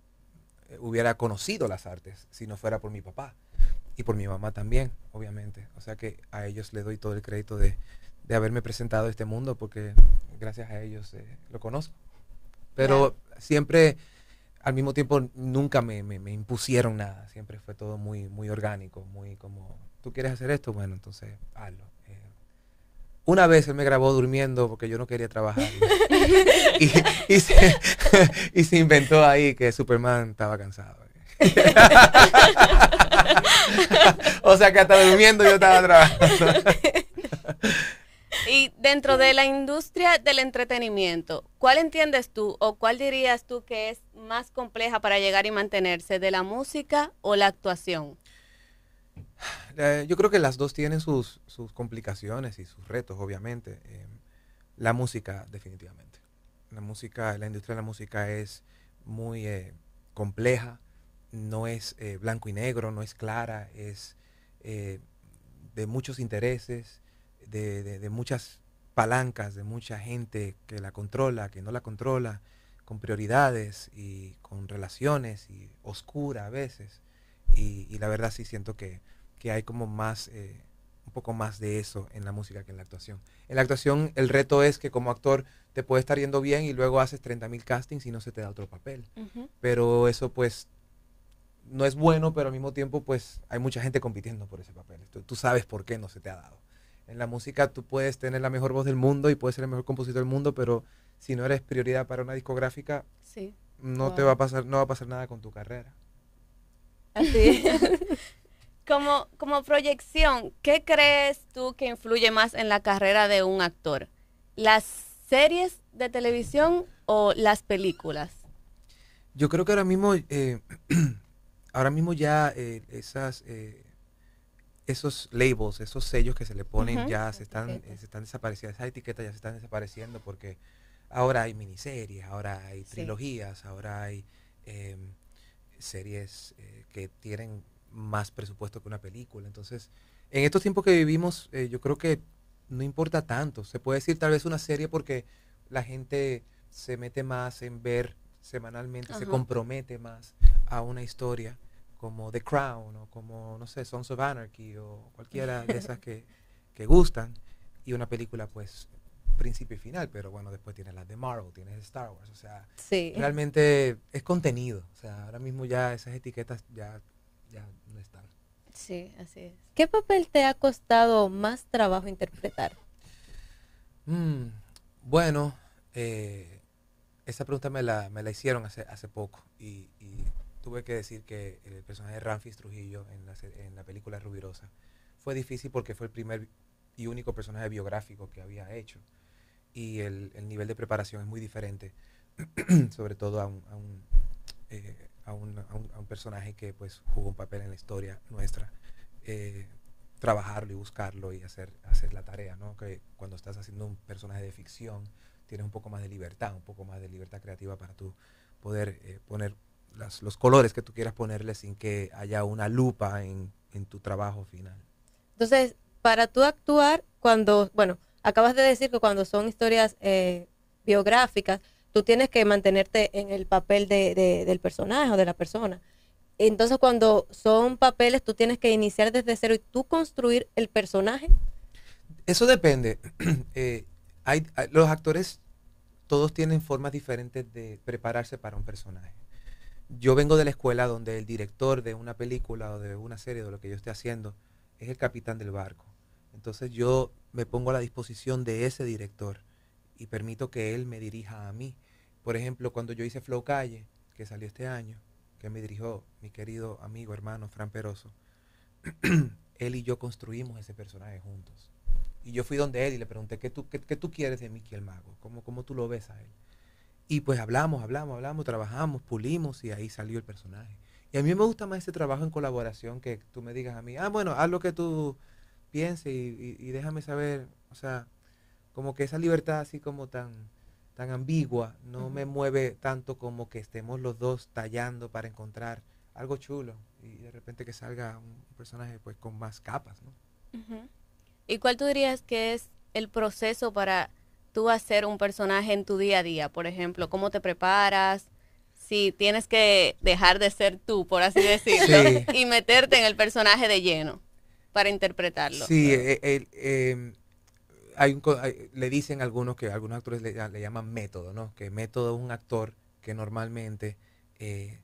hubiera conocido las artes si no fuera por mi papá y por mi mamá también, obviamente. O sea que a ellos le doy todo el crédito de, de haberme presentado este mundo porque gracias a ellos eh, lo conozco. Pero siempre, al mismo tiempo, nunca me, me, me, impusieron nada. Siempre fue todo muy, muy orgánico, muy como, tú quieres hacer esto, bueno, entonces hazlo. Una vez él me grabó durmiendo porque yo no quería trabajar. y, se, y, se, inventó ahí que Superman estaba cansado. o sea que hasta durmiendo yo estaba trabajando. y dentro de la industria del entretenimiento, ¿cuál entiendes tú o cuál dirías tú que es más compleja para llegar y mantenerse, de la música o la actuación? Eh, yo creo que las dos tienen sus, sus complicaciones y sus retos, obviamente. Em, la música, definitivamente. La música, la industria de la música es muy eh, compleja, no es eh, blanco y negro, no es clara, es de muchos intereses, de, de, muchas palancas, de mucha gente que la controla, que no la controla, con prioridades y con relaciones y oscura a veces. y, la verdad sí siento que que hay como más, eh, un poco más de eso en la música que en la actuación. En la actuación el reto es que como actor te puede estar yendo bien y luego haces 30.000 castings y no se te da otro papel. Pero eso pues no es bueno, pero al mismo tiempo pues hay mucha gente compitiendo por ese papel. Tú, sabes por qué no se te ha dado. En la música tú puedes tener la mejor voz del mundo y puedes ser el mejor compositor del mundo, pero si no eres prioridad para una discográfica, no te va a pasar, no va a pasar nada con tu carrera. Así como, como proyección, ¿qué crees tú que influye más en la carrera de un actor? ¿Las series de televisión o las películas? Yo creo que ahora mismo, eh, ahora mismo ya eh, esas, eh, esos labels, esos sellos que se le ponen ya se están, se están desapareciendo, esas etiquetas ya se están desapareciendo porque ahora hay miniseries, ahora hay trilogías, ahora hay em, series que tienen más presupuesto que una película. Entonces, en estos tiempos que vivimos, eh, yo creo que no importa tanto. Se puede decir tal vez una serie porque la gente se mete más en ver semanalmente, se compromete más a una historia como The Crown o como, no sé, Sons of Anarchy o cualquiera de esas que, gustan. Y una película, pues, principio y final, pero bueno, después tienes las de Marvel, tienes Star Wars, o sea, realmente es contenido. O sea, ahora mismo ya esas etiquetas ya ya no están. Sí, así es. ¿Qué papel te ha costado más trabajo interpretar? Mm, bueno, eh, esa pregunta me la, me la hicieron hace, hace poco y, tuve que decir que el personaje de Ramfis Trujillo en la, en la película Rubirosa fue difícil porque fue el primer y único personaje biográfico que había hecho y el, el nivel de preparación es muy diferente, sobre todo a un, a eh, a un, a, un, personaje que pues jugó un papel en la historia nuestra, eh, trabajarlo y buscarlo y hacer, hacer la tarea, ¿no? Que cuando estás haciendo un personaje de ficción, tienes un poco más de libertad, un poco más de libertad creativa para tú poder eh, poner los colores que tú quieras ponerle sin que haya una lupa en, tu trabajo final. Entonces, para tú actuar cuando, bueno, acabas de decir que cuando son historias eh, biográficas, tú tienes que mantenerte en el papel del personaje o de la persona. Entonces, cuando son papeles, tú tienes que iniciar desde cero y tú construir el personaje. Eso depende. Eh, hay, los actores todos tienen formas diferentes de prepararse para un personaje. Yo vengo de la escuela donde el director de una película o de una serie, de lo que yo esté haciendo, es el capitán del barco. Entonces yo me pongo a la disposición de ese director y permito que él me dirija a mí. Por ejemplo, cuando yo hice Flow Calle, que salió este año, que me dirigió mi querido amigo, hermano, Fran Peroso, él y yo construimos ese personaje juntos. Y yo fui donde él y le pregunté, ¿qué tú, qué, tú quieres de Mickey el Mago? ¿Cómo, ¿Cómo tú lo ves a él? Y pues hablamos, hablamos, hablamos, trabajamos, pulimos y ahí salió el personaje. Y a mí me gusta más ese trabajo en colaboración que tú me digas a mí, ah, bueno, haz lo que tú pienses y déjame saber, o sea, como que esa libertad así como tan, tan ambigua, no me mueve tanto como que estemos los dos tallando para encontrar algo chulo y de repente que salga un personaje pues con más capas, ¿no? ¿Y cuál tú dirías que es el proceso para tú hacer un personaje en tu día a día? Por ejemplo, ¿cómo te preparas? Si tienes que dejar de ser tú, por así decirlo, y meterte en el personaje de lleno para interpretarlo. Sí, el, em, hay un, le dicen algunos que algunos actores le, llaman método, ¿no? Que método es un actor que normalmente eh,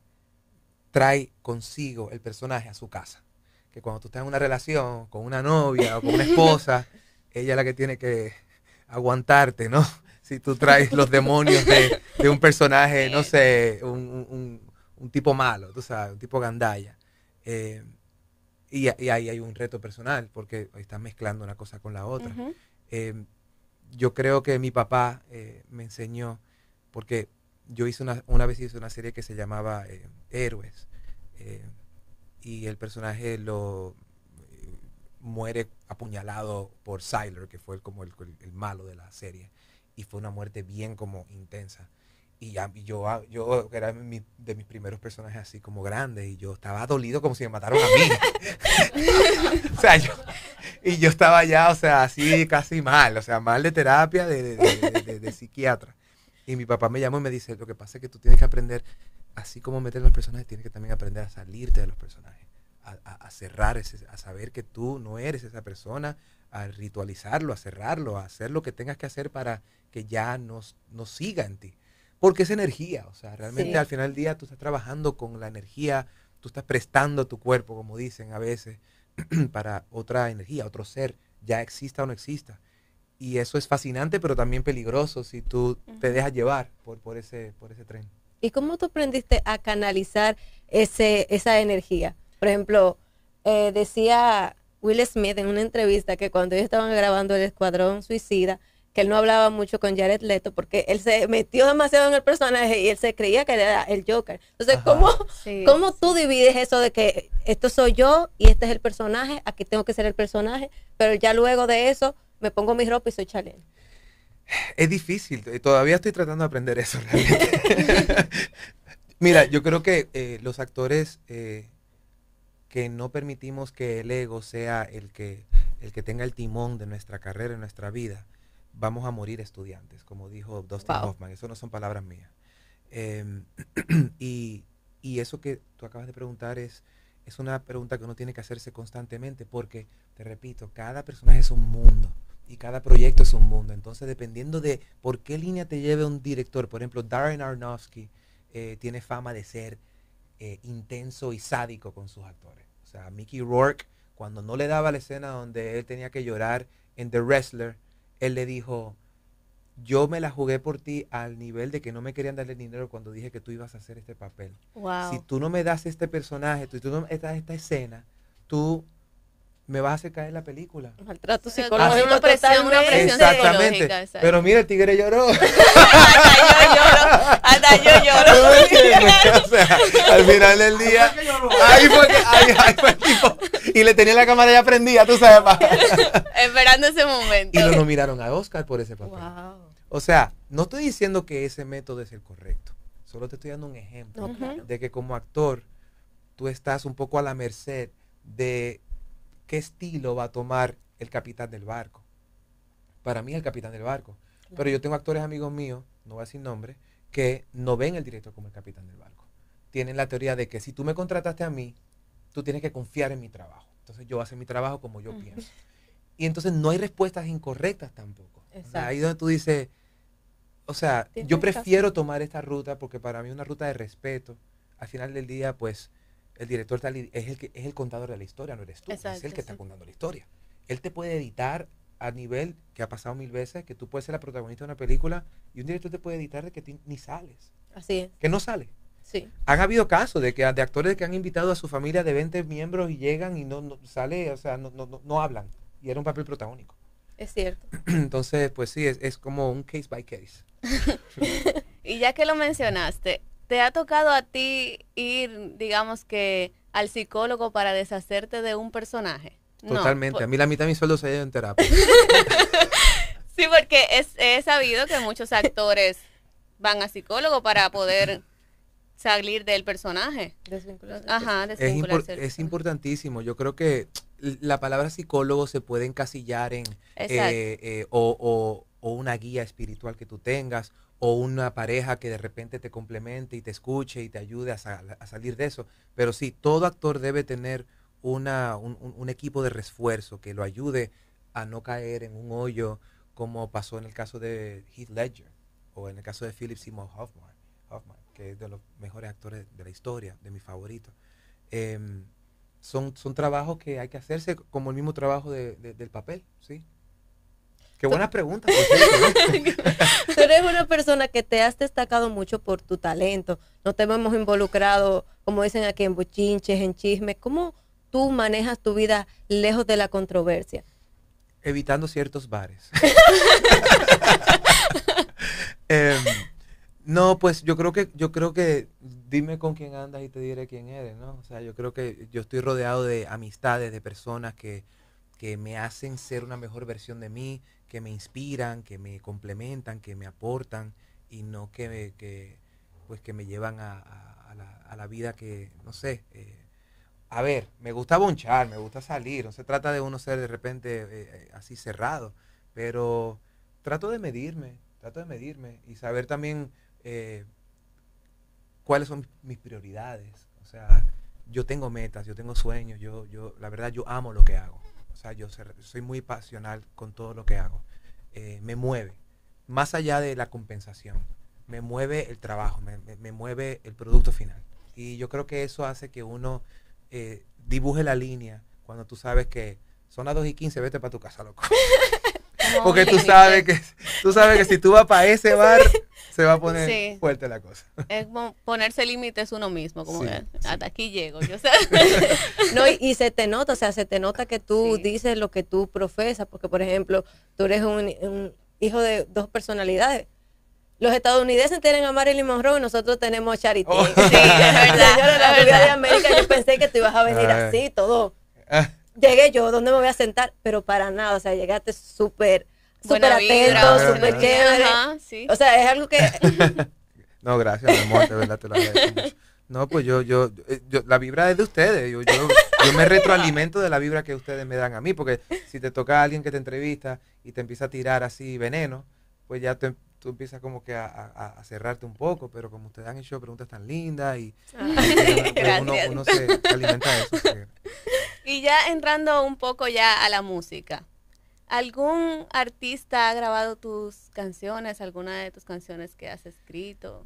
trae consigo el personaje a su casa. Que cuando tú estás en una relación con una novia o con una esposa, ella es la que tiene que aguantarte, ¿no? Si tú traes los demonios de, un personaje, no sé, un, tipo malo, tú sabes, un tipo gandaya eh, y, ahí hay un reto personal, porque estás mezclando una cosa con la otra. Em, yo creo que mi papá eh, me enseñó, porque yo hice una, una vez hice una serie que se llamaba eh, Héroes, eh, y el personaje lo muere apuñalado por Siler, que fue como el, el, malo de la serie, y fue una muerte bien como intensa. Y yo, ah, yo era de mis primeros personajes así como grandes, y yo estaba dolido como si me mataron a mí. o sea, yo, y yo estaba ya, o sea, así casi mal, o sea, mal de terapia, de, psiquiatra. Y mi papá me llamó y me dice, lo que pasa es que tú tienes que aprender, así como meter los personajes, tienes que también aprender a salirte de los personajes, a, a, cerrar, ese, a saber que tú no eres esa persona, a ritualizarlo, a cerrarlo, a hacer lo que tengas que hacer para que ya no, no siga en ti. Porque es energía, o sea, realmente al final del día tú estás trabajando con la energía, tú estás prestando tu cuerpo, como dicen a veces. para otra energía, otro ser, ya exista o no exista. Y eso es fascinante, pero también peligroso si tú te dejas llevar por, por, ese, por ese tren. ¿Y cómo tú aprendiste a canalizar ese, esa energía? Por ejemplo, eh, decía Will Smith en una entrevista que cuando ellos estaban grabando El Escuadrón Suicida, que él no hablaba mucho con Jared Leto porque él se metió demasiado en el personaje y él se creía que era el Joker. Entonces, ¿cómo, tú divides eso de que esto soy yo y este es el personaje, aquí tengo que ser el personaje, pero ya luego de eso me pongo mi ropa y soy Charlie? Es difícil, eh, todavía estoy tratando de aprender eso realmente. Mira, yo creo que eh, los actores eh, que no permitimos que el ego sea el que, el que tenga el timón de nuestra carrera, y nuestra vida, vamos a morir estudiantes, como dijo Dustin Hoffman. Eso no son palabras mías. Em, y, eso que tú acabas de preguntar es, es una pregunta que uno tiene que hacerse constantemente porque, te repito, cada personaje es un mundo y cada proyecto es un mundo. Entonces, dependiendo de por qué línea te lleve un director, por ejemplo, Darren Aronofsky eh, tiene fama de ser eh, intenso y sádico con sus actores. O sea, Mickey Rourke, cuando no le daba la escena donde él tenía que llorar en The Wrestler, él le dijo, yo me la jugué por ti al nivel de que no me querían darle dinero cuando dije que tú ibas a hacer este papel. Si tú no me das este personaje, tú, tú no me das esta escena, tú me vas a hacer caer la película. Maltrato psicológico. una presión, una Exactamente. Pero mira, el tigre lloró. hasta yo lloro. Hasta yo lloro. o sea, al final del día. Ahí fue, Y le tenía la cámara ya prendida, tú sabes. Esperando ese momento. Y lo nominaron a Oscar por ese papel. O sea, no estoy diciendo que ese método es el correcto. Solo te estoy dando un ejemplo de que como actor tú estás un poco a la merced de qué estilo va a tomar el capitán del barco. Para mí es el capitán del barco. Pero yo tengo actores amigos míos, no voy a nombre, que no ven el director como el capitán del barco. Tienen la teoría de que si tú me contrataste a mí, tú tienes que confiar en mi trabajo. Entonces yo voy mi trabajo como yo pienso. Y entonces no hay respuestas incorrectas tampoco. ahí donde tú dices, o sea, yo prefiero tomar esta ruta porque para mí es una ruta de respeto. Al final del día, pues, el director es, el que, es el contador de la historia, no eres tú. es el que está contando la historia. Él te puede editar a nivel que ha pasado mil veces, que tú puedes ser la protagonista de una película y un director te puede editar de que ni sales. Así es. Que no sale Sí. Han habido casos de que de actores que han invitado a su familia de 20 miembros y llegan y no, no sale, o sea, no, no, no, hablan. Y era un papel protagónico. Es cierto. Entonces, pues sí, es, es como un case by case. y ya que lo mencionaste, ¿Te ha tocado a ti ir, digamos que, al psicólogo para deshacerte de un personaje? Totalmente. a mí la mitad de mi sueldo se ha ido en terapia. sí, porque es, he sabido que muchos actores van a psicólogo para poder salir del personaje. Desvincularse. Ajá, desvincularse. Es, importantísimo. Yo creo que la palabra psicólogo se puede encasillar en eh, eh, o, o, o, una guía espiritual que tú tengas o una pareja que de repente te complemente y te escuche y te ayude a, salir de eso. Pero sí, todo actor debe tener una, un, equipo de refuerzo que lo ayude a no caer en un hoyo como pasó en el caso de Heath Ledger o en el caso de Philip Seymour Hoffman, Hoffman que es de los mejores actores de la historia, de mis favoritos. Em, son, son trabajos que hay que hacerse como el mismo trabajo del papel, ¿sí? Qué buena pregunta. Tú eres una persona que te has destacado mucho por tu talento. No te hemos involucrado, como dicen aquí, en buchinches, en chismes. ¿Cómo tú manejas tu vida lejos de la controversia? Evitando ciertos bares. Em, no, pues yo creo que, yo creo que dime con quién andas y te diré quién eres, ¿no? O sea, yo creo que yo estoy rodeado de amistades, de personas que, que me hacen ser una mejor versión de mí, que me inspiran, que me complementan, que me aportan y no que, me, pues que me llevan a, la, vida que, no sé, eh, a ver, me gusta bonchar, me gusta salir, no se trata de uno ser de repente eh, así cerrado, pero trato de medirme, trato de medirme y saber también eh, cuáles son mis prioridades. O sea, yo tengo metas, yo tengo sueños, yo, yo, la verdad, yo amo lo que hago. O sea, yo soy muy pasional con todo lo que hago. Eh, me mueve, más allá de la compensación, me mueve el trabajo, me, mueve el producto final. Y yo creo que eso hace que uno eh, dibuje la línea cuando tú sabes que son las 2 y 15, vete para tu casa, loco. Porque tú sabes que tú sabes que si tú vas para ese bar, se va a poner fuerte la cosa. Es ponerse límites uno mismo, como que, hasta aquí llego. Yo sé. no, y, se te nota, o sea, se te nota que tú dices lo que tú profesas, porque por ejemplo, tú eres un, hijo de dos personalidades los estadounidenses tienen a Marilyn Monroe y nosotros tenemos a Charity. Oh. Sí, es verdad. la de América, yo pensé que tú ibas a venir así, todo. Ah. Llegué yo, ¿dónde me voy a sentar? Pero para nada, o sea, llegaste súper súper atento, súper chévere. sí. O sea, es algo que... no, gracias, mi amor, verdad te lo agradezco No, pues yo, eh, yo, la vibra es de ustedes. Yo, me retroalimento de la vibra que ustedes me dan a mí, porque si te toca a alguien que te entrevista y te empieza a tirar así veneno, pues ya tú empiezas como que a, cerrarte un poco, pero como ustedes han hecho preguntas tan lindas y, ah, se alimenta de eso. Pues. Y ya entrando un poco ya a la música, ¿Algún artista ha grabado tus canciones, alguna de tus canciones que has escrito?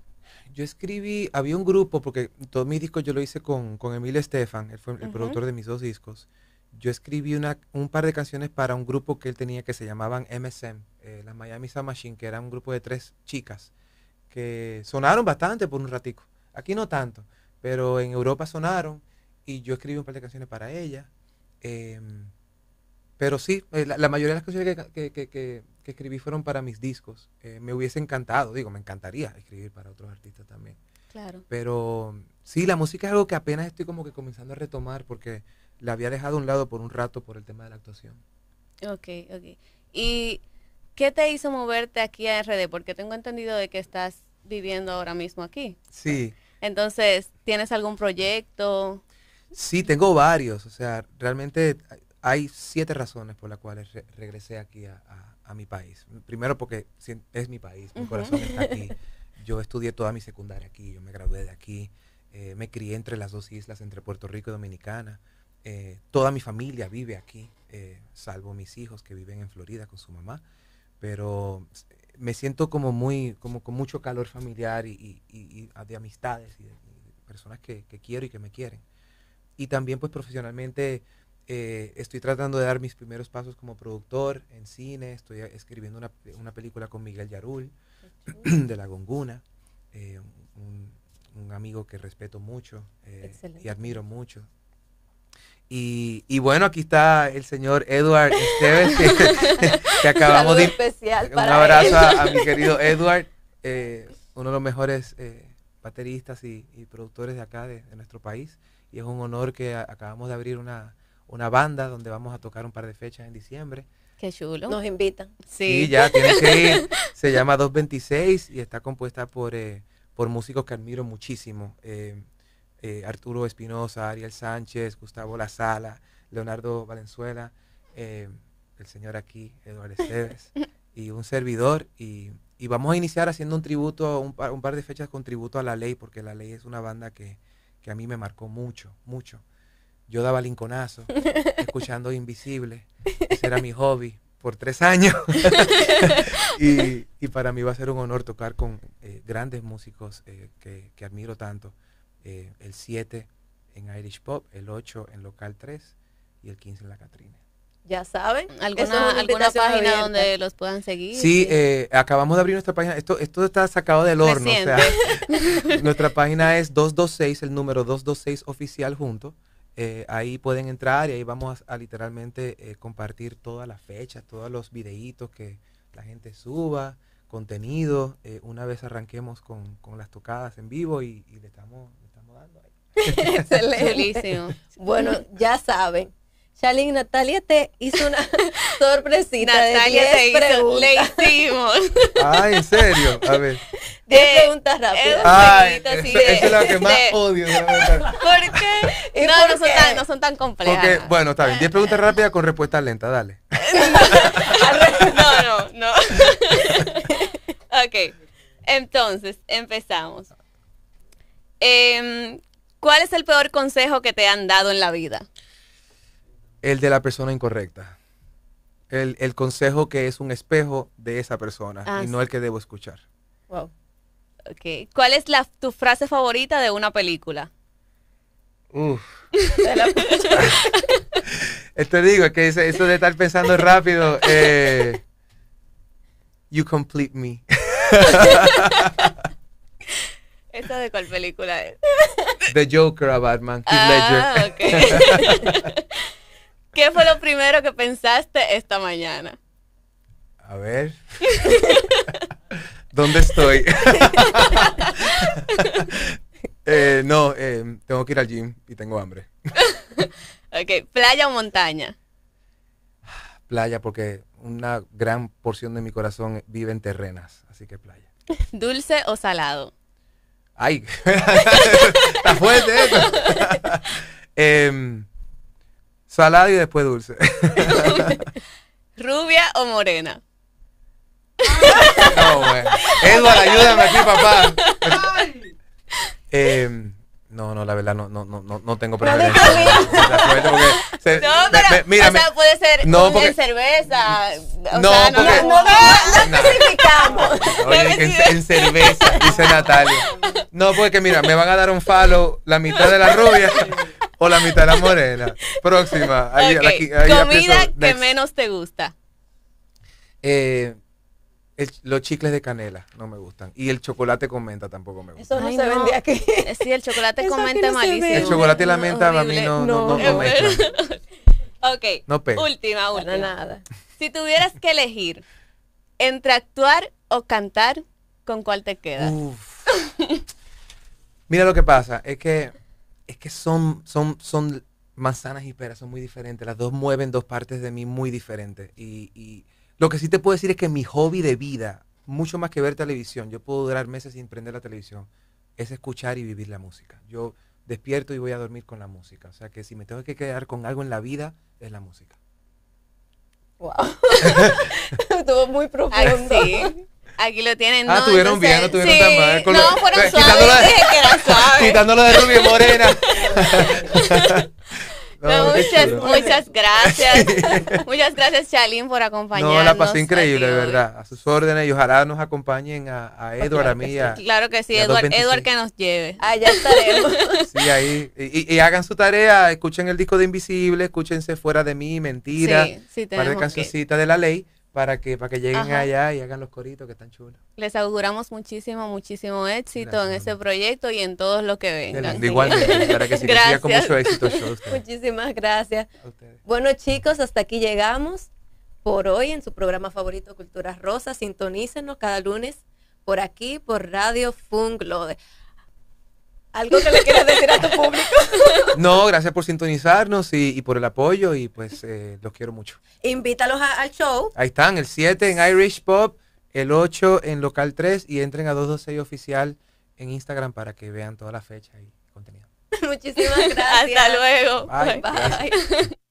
Yo escribí, había un grupo, porque todos mis discos yo lo hice con, con Emilio Estefan, él fue el productor de mis dos discos. Yo escribí una, un par de canciones para un grupo que él tenía que se llamaban MSM, eh, la Miami Sound Machine, que era un grupo de tres chicas, que sonaron bastante por un ratico. Aquí no tanto, pero en Europa sonaron y yo escribí un par de canciones para ellas. Em, pero sí, eh, la, mayoría de las canciones que, escribí fueron para mis discos. Eh, me hubiese encantado, digo, me encantaría escribir para otros artistas también. Claro. Pero sí, la música es algo que apenas estoy como que comenzando a retomar porque la había dejado a un lado por un rato por el tema de la actuación. Ok, ok. ¿Y qué te hizo moverte aquí a RD? Porque tengo entendido de que estás viviendo ahora mismo aquí. Sí. Entonces, ¿tienes algún proyecto? Sí, tengo varios. O sea, realmente hay siete razones por las cuales regresé aquí a, mi país. Primero porque es mi país, mi corazón está aquí. Yo estudié toda mi secundaria aquí, yo me gradué de aquí, eh, me crié entre las dos islas, entre Puerto Rico y Dominicana. Eh, toda mi familia vive aquí, eh, salvo mis hijos que viven en Florida con su mamá. Pero me siento como muy, como con mucho calor familiar y, ah, de amistades y de, personas que, que quiero y que me quieren. Y también pues profesionalmente eh, estoy tratando de dar mis primeros pasos como productor en cine, estoy escribiendo una, película con Miguel Yarul de La Gonguna, eh, un, amigo que respeto mucho eh, y admiro mucho. Y, bueno, aquí está el señor Edward Esteves, que, acabamos de... un abrazo a, mi querido Edward, uno de los mejores bateristas y, productores de acá, de, nuestro país. Y es un honor que acabamos de abrir una, una banda donde vamos a tocar un par de fechas en diciembre. Qué chulo. Nos invitan. Sí, ya tienes que ir. Se llama 226 y está compuesta por, eh, por músicos que admiro muchísimo. Eh, eh, Arturo Espinosa, Ariel Sánchez, Gustavo La Sala, Leonardo Valenzuela, el señor aquí, Eduardo Esteves, y un servidor. Y, y, vamos a iniciar haciendo un tributo, un par, un par, de fechas con tributo a La Ley, porque La Ley es una banda que, que a mí me marcó mucho, mucho yo daba linconazo, escuchando Invisible. Ese era mi hobby por tres años. y, para mí va a ser un honor tocar con eh, grandes músicos eh, que, admiro tanto. Eh, el 7 en Irish Pop, el 8 en Local 3 y el 15 en La Catrina. Ya saben, alguna, página donde los puedan seguir. Sí, acabamos de abrir nuestra página. Esto, esto está sacado del horno. nuestra página es 226, el número 226 oficial junto, eh, ahí pueden entrar y ahí vamos a, literalmente eh, compartir todas las fechas, todos los videitos que la gente suba, contenido, eh, una vez arranquemos con, las tocadas en vivo y, le, estamos, estamos dando ahí. Bueno, ya saben, Shalin, Natalia te hizo una sorpresita. Natalia de te hizo, le hicimos. Ah, ¿en serio? A ver. diez preguntas rápidas. Ay, eso, es lo que más odio. ¿Por qué? No, no, Son tan, no son tan complejas. bueno, está bien. 10 preguntas rápidas con respuesta lenta, dale. no, no, no. ok. Entonces, empezamos. Em, ¿Cuál es el peor consejo que te han dado en la vida? el de la persona incorrecta. El, consejo que es un espejo de esa persona ah, y no el que debo escuchar. Wow. Okay. ¿Cuál es la, tu frase favorita de una película? Uf. Te digo, es que eso de estar pensando rápido. Eh, you complete me. ¿esto de cuál película es? The Joker a Batman. ah, Okay. ¿Qué fue lo primero que pensaste esta mañana? A ver. ¿Dónde estoy? Eh, no, eh, tengo que ir al gym y tengo hambre. ok, ¿playa o montaña? Playa, porque una gran porción de mi corazón vive en terrenas, así que playa. ¿Dulce o salado? Ay, está fuerte eh, em, Salado y después dulce. ¿Rubia o morena? No, güey. Edward, ayúdame aquí, papá. Eh, no, no, la verdad no, no, no, no tengo preferencia. no, pero, mira, o sea, puede ser no, porque, en cerveza. O no, sea, no, porque, no, no, especificamos. Oye, en, en, cerveza, dice Natalia. No, porque mira, me van a dar un falo la mitad de la rubia o la mitad de la morena. Próxima. Comida que menos te gusta. Eh, los chicles de canela no me gustan. Y el chocolate con menta tampoco me gusta. Eso no se vendía aquí. Sí, el chocolate con menta malísimo. El chocolate y la menta a mí no, me no, Ok. Última, una. nada. Si tuvieras que elegir entre actuar o cantar, ¿con cuál te quedas? Mira lo que pasa, es que es que son, son, son manzanas y peras, son muy diferentes. Las dos mueven dos partes de mí muy diferentes. Y, y lo que sí te puedo decir es que mi hobby de vida, mucho más que ver televisión, yo puedo durar meses sin prender la televisión, es escuchar y vivir la música. Yo despierto y voy a dormir con la música. O sea que si me tengo que quedar con algo en la vida, es la música. Wow. Estuvo muy profundo. sí. Aquí lo tienen. Ah, tuvieron bien, no tuvieron tan mal. Con no, fueron suaves, de, dije que era suave. Quitándolo de Rubio morena. no, muchas, muchas gracias. muchas gracias, Chalín, por acompañarnos. No, la pasé increíble, de verdad. A sus órdenes y ojalá nos acompañen a, a Edward, a mí. claro que sí, Edward, Eduardo Edward que nos lleve. Allá estaremos. sí, ahí. Y, y, hagan su tarea, escuchen el disco de Invisible, escúchense Fuera de mí, Mentira, sí, sí, par de cancioncitas de la ley para que, para que lleguen allá y hagan los coritos que están chulos. Les auguramos muchísimo, muchísimo éxito en ese proyecto y en todos los que vengan. igualmente, para que siga con mucho éxito. show. Muchísimas gracias. Bueno chicos, hasta aquí llegamos por hoy en su programa favorito Culturas Rosa. Sintonícenos cada lunes por aquí, por Radio Funglode. ¿Algo que le quieras decir a tu público? No, gracias por sintonizarnos y, por el apoyo y pues eh, los quiero mucho. Invítalos al show. Ahí están, el 7 en Irish Pop, el 8 en Local 3 y entren a 226 Oficial en Instagram para que vean toda la fecha y contenido. Muchísimas gracias. Hasta luego. Bye.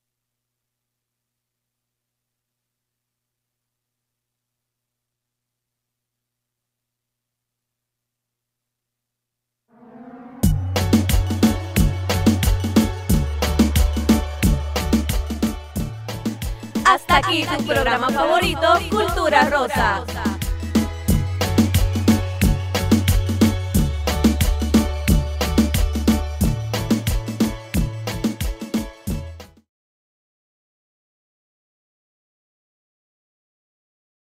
Hasta aquí tu programa favorito, Cultura Rosa.